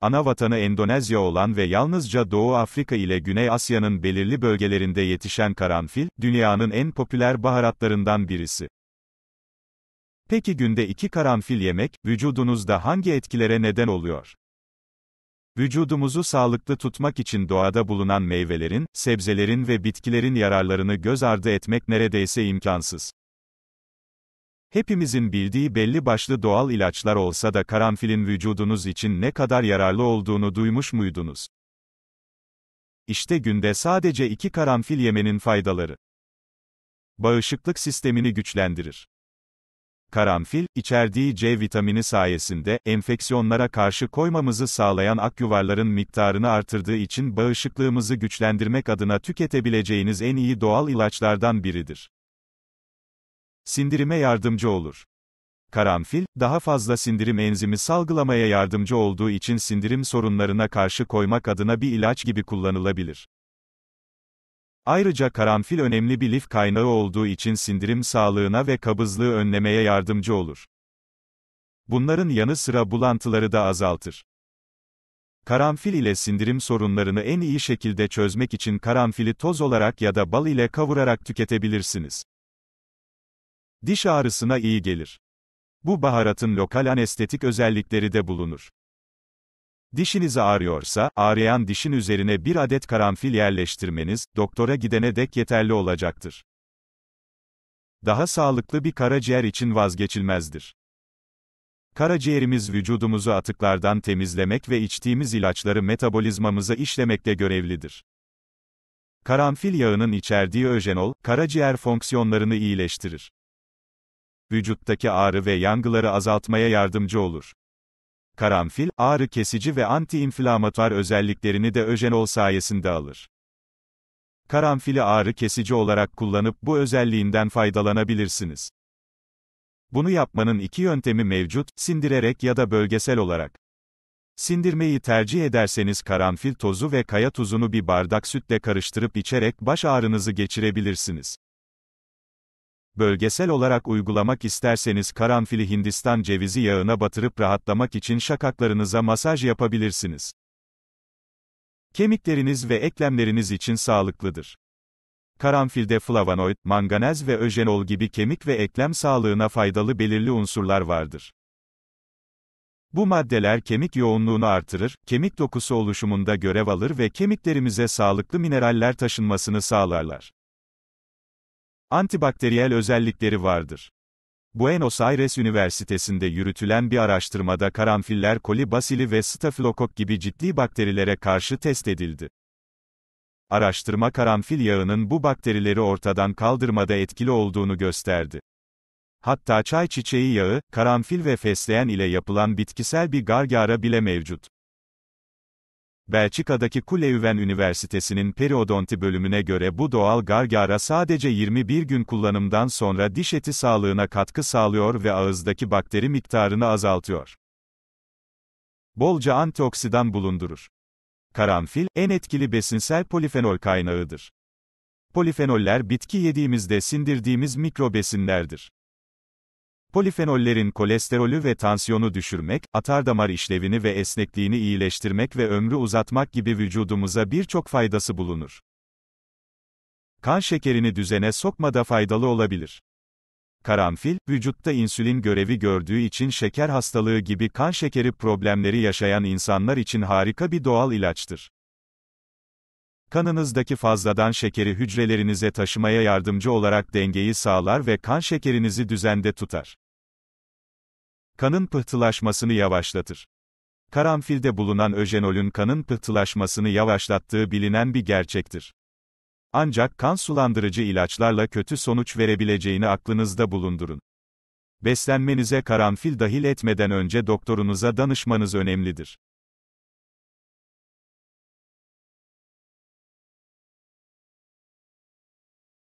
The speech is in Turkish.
Ana vatanı Endonezya olan ve yalnızca Doğu Afrika ile Güney Asya'nın belirli bölgelerinde yetişen karanfil, dünyanın en popüler baharatlarından birisi. Peki günde iki karanfil yemek, vücudunuzda hangi etkilere neden oluyor? Vücudumuzu sağlıklı tutmak için doğada bulunan meyvelerin, sebzelerin ve bitkilerin yararlarını göz ardı etmek neredeyse imkansız. Hepimizin bildiği belli başlı doğal ilaçlar olsa da karanfilin vücudunuz için ne kadar yararlı olduğunu duymuş muydunuz? İşte günde sadece iki karanfil yemenin faydaları. Bağışıklık sistemini güçlendirir. Karanfil, içerdiği C vitamini sayesinde, enfeksiyonlara karşı koymamızı sağlayan akyuvarların miktarını artırdığı için bağışıklığımızı güçlendirmek adına tüketebileceğiniz en iyi doğal ilaçlardan biridir sindirime yardımcı olur. Karanfil, daha fazla sindirim enzimi salgılamaya yardımcı olduğu için sindirim sorunlarına karşı koymak adına bir ilaç gibi kullanılabilir. Ayrıca karanfil önemli bir lif kaynağı olduğu için sindirim sağlığına ve kabızlığı önlemeye yardımcı olur. Bunların yanı sıra bulantıları da azaltır. Karanfil ile sindirim sorunlarını en iyi şekilde çözmek için karanfili toz olarak ya da bal ile kavurarak tüketebilirsiniz. Diş ağrısına iyi gelir. Bu baharatın lokal anestetik özellikleri de bulunur. Dişiniz ağrıyorsa, ağrıyan dişin üzerine bir adet karanfil yerleştirmeniz, doktora gidene dek yeterli olacaktır. Daha sağlıklı bir karaciğer için vazgeçilmezdir. Karaciğerimiz vücudumuzu atıklardan temizlemek ve içtiğimiz ilaçları metabolizmamıza işlemekte görevlidir. Karanfil yağının içerdiği öjenol, karaciğer fonksiyonlarını iyileştirir vücuttaki ağrı ve yangıları azaltmaya yardımcı olur. Karanfil, ağrı kesici ve anti inflamatuar özelliklerini de öjenol sayesinde alır. Karanfili ağrı kesici olarak kullanıp bu özelliğinden faydalanabilirsiniz. Bunu yapmanın iki yöntemi mevcut, sindirerek ya da bölgesel olarak. Sindirmeyi tercih ederseniz karanfil tozu ve kaya tuzunu bir bardak sütle karıştırıp içerek baş ağrınızı geçirebilirsiniz. Bölgesel olarak uygulamak isterseniz karanfili Hindistan cevizi yağına batırıp rahatlamak için şakaklarınıza masaj yapabilirsiniz. Kemikleriniz ve eklemleriniz için sağlıklıdır. Karanfilde flavonoid, manganez ve öjenol gibi kemik ve eklem sağlığına faydalı belirli unsurlar vardır. Bu maddeler kemik yoğunluğunu artırır, kemik dokusu oluşumunda görev alır ve kemiklerimize sağlıklı mineraller taşınmasını sağlarlar. Antibakteriyel özellikleri vardır. Buenos Aires Üniversitesi'nde yürütülen bir araştırmada karanfiller koli basili ve stafilokok gibi ciddi bakterilere karşı test edildi. Araştırma karanfil yağının bu bakterileri ortadan kaldırmada etkili olduğunu gösterdi. Hatta çay çiçeği yağı, karanfil ve fesleğen ile yapılan bitkisel bir gargara bile mevcut. Belçika'daki Kuleuven Üniversitesi'nin periodonti bölümüne göre bu doğal gargara sadece 21 gün kullanımdan sonra diş eti sağlığına katkı sağlıyor ve ağızdaki bakteri miktarını azaltıyor. Bolca antioksidan bulundurur. Karanfil, en etkili besinsel polifenol kaynağıdır. Polifenoller bitki yediğimizde sindirdiğimiz mikrobesinlerdir. Polifenollerin kolesterolü ve tansiyonu düşürmek, atardamar işlevini ve esnekliğini iyileştirmek ve ömrü uzatmak gibi vücudumuza birçok faydası bulunur. Kan şekerini düzene sokmada faydalı olabilir. Karanfil, vücutta insülin görevi gördüğü için şeker hastalığı gibi kan şekeri problemleri yaşayan insanlar için harika bir doğal ilaçtır. Kanınızdaki fazladan şekeri hücrelerinize taşımaya yardımcı olarak dengeyi sağlar ve kan şekerinizi düzende tutar kanın pıhtılaşmasını yavaşlatır. Karanfilde bulunan öjenolün kanın pıhtılaşmasını yavaşlattığı bilinen bir gerçektir. Ancak kan sulandırıcı ilaçlarla kötü sonuç verebileceğini aklınızda bulundurun. Beslenmenize karanfil dahil etmeden önce doktorunuza danışmanız önemlidir.